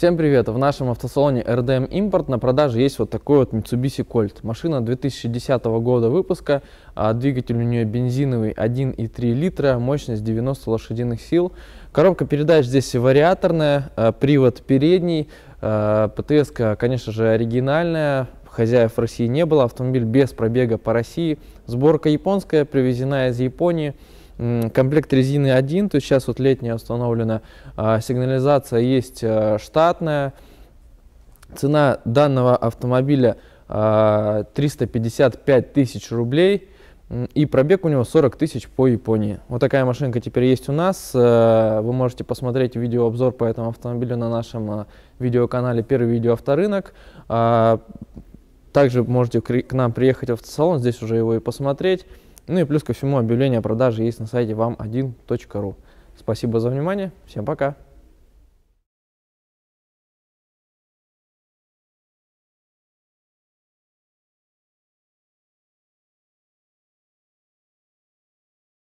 Всем привет! В нашем автосалоне RDM Import на продаже есть вот такой вот Mitsubishi Colt. Машина 2010 года выпуска, а двигатель у нее бензиновый 1,3 литра, мощность 90 лошадиных сил. Коробка передач здесь вариаторная, а, привод передний, а, птс конечно же, оригинальная, хозяев России не было, автомобиль без пробега по России. Сборка японская, привезена из Японии. Комплект резины один, то есть сейчас вот летняя установлена а, сигнализация, есть а, штатная. Цена данного автомобиля 355 а, тысяч рублей и пробег у него 40 тысяч по Японии. Вот такая машинка теперь есть у нас. Э, вы можете посмотреть видеообзор по этому автомобилю на нашем видеоканале «Первый видео видеоавторынок». Также можете к нам приехать в автосалон, здесь уже его и посмотреть. Ну и плюс ко всему объявление о продаже есть на сайте вам1.ру. Спасибо за внимание, всем пока!